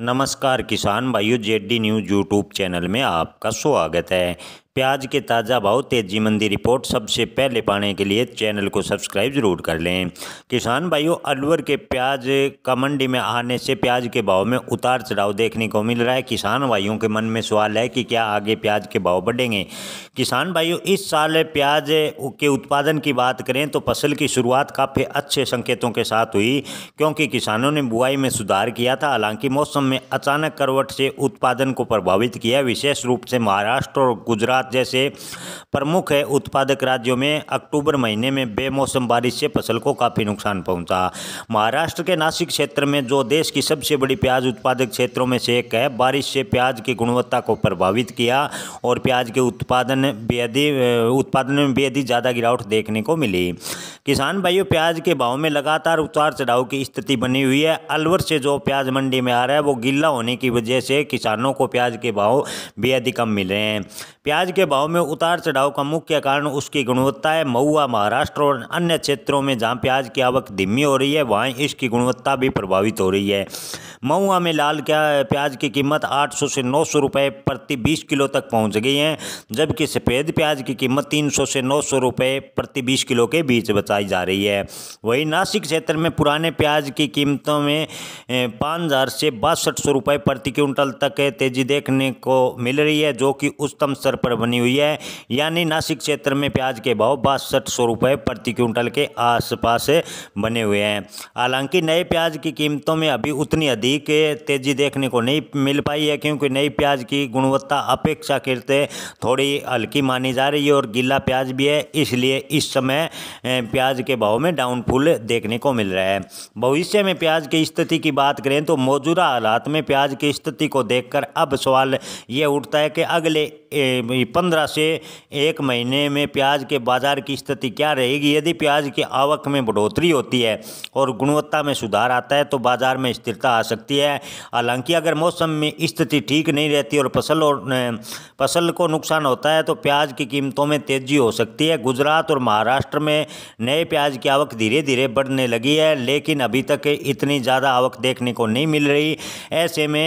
नमस्कार किसान भाइयों जेडी न्यूज़ यूट्यूब चैनल में आपका स्वागत है प्याज के ताज़ा भाव तेजी मंदी रिपोर्ट सबसे पहले पाने के लिए चैनल को सब्सक्राइब जरूर कर लें किसान भाइयों अलवर के प्याज का मंडी में आने से प्याज के भाव में उतार चढ़ाव देखने को मिल रहा है किसान भाइयों के मन में सवाल है कि क्या आगे प्याज के भाव बढ़ेंगे किसान भाइयों इस साल प्याज के उत्पादन की बात करें तो फसल की शुरुआत काफ़ी अच्छे संकेतों के साथ हुई क्योंकि किसानों ने बुआई में सुधार किया था हालांकि मौसम में अचानक करवट से उत्पादन को प्रभावित किया विशेष रूप से महाराष्ट्र और गुजरात गुजरात जैसे प्रमुख है उत्पादक राज्यों में अक्टूबर महीने में बेमौसम बारिश से फसल को काफ़ी नुकसान पहुंचा महाराष्ट्र के नासिक क्षेत्र में जो देश की सबसे बड़ी प्याज उत्पादक क्षेत्रों में से एक है बारिश से प्याज की गुणवत्ता को प्रभावित किया और प्याज के उत्पादन बेहद उत्पादन में बेहद ज़्यादा गिरावट देखने को मिली किसान भाइयों प्याज के भाव में लगातार उतार चढ़ाव की स्थिति बनी हुई है अलवर से जो प्याज मंडी में आ रहा है वो गिल्ला होने की वजह से किसानों को प्याज के भाव बेहद कम मिल रहे हैं प्याज के भाव में उतार चढ़ाव का मुख्य कारण उसकी गुणवत्ता है महुआ महाराष्ट्र और अन्य क्षेत्रों में जहां प्याज की आवक धीमी हो रही है वहाँ इसकी गुणवत्ता भी प्रभावित हो रही है महुआ में लाल क्या प्याज की कीमत 800 से 900 रुपए प्रति 20 किलो तक पहुंच गई है जबकि सफ़ेद प्याज की कीमत 300 से 900 रुपए प्रति 20 किलो के बीच बचाई जा रही है वहीं नासिक क्षेत्र में पुराने प्याज की कीमतों में पाँच से बासठ सौ रुपये प्रति क्विंटल तक तेज़ी देखने को मिल रही है जो कि उच्चतम स्तर पर बनी हुई है यानी नासिक क्षेत्र में प्याज के भाव बासठ सौ रुपये प्रति क्विंटल के आसपास बने हुए हैं हालांकि नए प्याज की कीमतों में अभी उतनी अधिक तेज़ी देखने को नहीं मिल पाई है क्योंकि नई प्याज की गुणवत्ता अपेक्षाकृत थोड़ी हल्की मानी जा रही है और गीला प्याज भी है इसलिए इस समय प्याज के भाव में डाउनफुल देखने को मिल रहा है भविष्य में प्याज की स्थिति की बात करें तो मौजूदा हालात में प्याज की स्थिति को देखकर अब सवाल ये उठता है कि अगले पंद्रह से एक महीने में प्याज के बाज़ार की स्थिति क्या रहेगी यदि प्याज की आवक में बढ़ोतरी होती है और गुणवत्ता में सुधार आता है तो बाज़ार में स्थिरता आ सकती है हालांकि अगर मौसम में स्थिति ठीक नहीं रहती और फसल और फसल को नुकसान होता है तो प्याज की कीमतों में तेज़ी हो सकती है गुजरात और महाराष्ट्र में नए प्याज की आवक धीरे धीरे बढ़ने लगी है लेकिन अभी तक इतनी ज़्यादा आवक देखने को नहीं मिल रही ऐसे में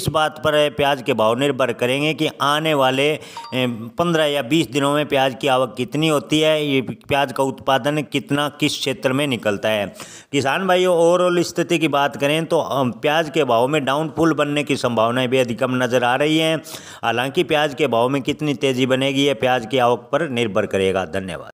इस बात पर प्याज के भाव निर्भर करेंगे कि आने वाले पंद्रह या बीस दिनों में प्याज की आवक कितनी होती है ये प्याज का उत्पादन कितना किस क्षेत्र में निकलता है किसान भाइयों ओवरऑल स्थिति की बात करें तो प्याज के भाव में डाउन पुल बनने की संभावनाएं भी अधिकम नज़र आ रही हैं हालांकि प्याज के भाव में कितनी तेज़ी बनेगी ये प्याज की आवक पर निर्भर करेगा धन्यवाद